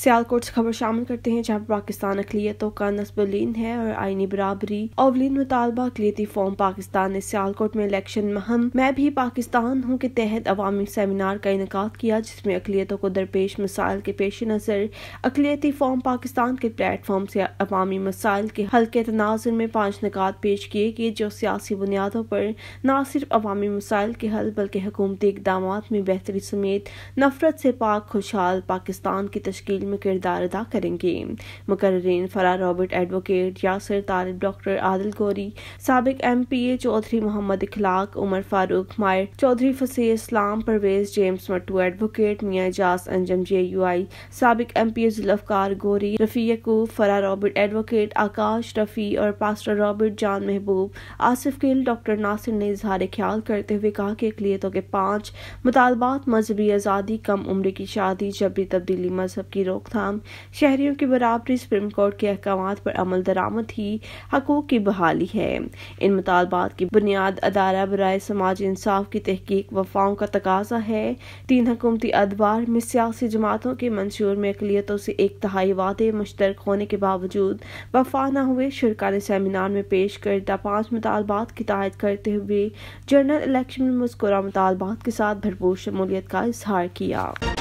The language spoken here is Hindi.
सियालकोट से खबर शामिल करते हैं पर पाकिस्तान अकलीतों का नस्ब लीन है और आईनी बराबरी अवलिन मुतालबा अकलीती फॉर्म पाकिस्तान ने सियालकोट में इलेक्शन महम मैं भी पाकिस्तान हूँ के तहत अवामी सेमिनार का इनका किया जिसमें अकलीतों को दरपेश मसाइल के पेश नज़र अकलीती फॉर्म पाकिस्तान के प्लेटफॉर्म से अवामी मसाइल के हल के तनाजर में पांच निकात पेश किए गए जो सियासी बुनियादों पर न सिर्फ अवामी मसाइल के हल बल्कि हकूमती इकदाम में बेहतरी समेत नफरत से पाक खुशहाल पाकिस्तान की तश्ल फिल्म में किरदार अदा करेंगे मुकर्रीन फरार Robert advocate Yasir Talib doctor Adil Gori सबक M P A Chaudhry Mohammad Ikhlaq Umar Farooq Mayar Chaudhry Fasi Islam Parvez James Mattu advocate Mian Jas Anjum J you आई सबक एम पी ए जुल्फकार गोरी रफ़ी यकूब फरार रॉबर्ट एडवोकेट आकाश रफ़ी और पास्टर रॉबर्ट जान महबूब आसिफ गिल डॉक्टर नासिर ने इजहार ख्याल करते हुए कहा कि अकलीतों के पाँच मुतालबात मजहबी आज़ादी कम उम्र की शादी जबरी तब्दीली मजहब की रोकथाम शहरियों की बराबरी सुप्रीम कोर्ट के अहकाम पर अमल दरामद ही हकूक की बहाली है इन मुतालबात की बुनियाद अदारा बरए समाज इंसाफ की तहकीक वफाओं का तकाजा है तीन हकूमती अदबार में सियासी जमातों के मंशूर में अकलीतों से एक तहाई वादे मुश्तरक होने के बावजूद वफा न हुए शुरा ने सेमिनार में पेश करदा पाँच मुतालबात की तायद करते हुए जनरल इलेक्शन में मुस्कुरा मुतालबात के साथ भरपूर शमूलियत का इजहार किया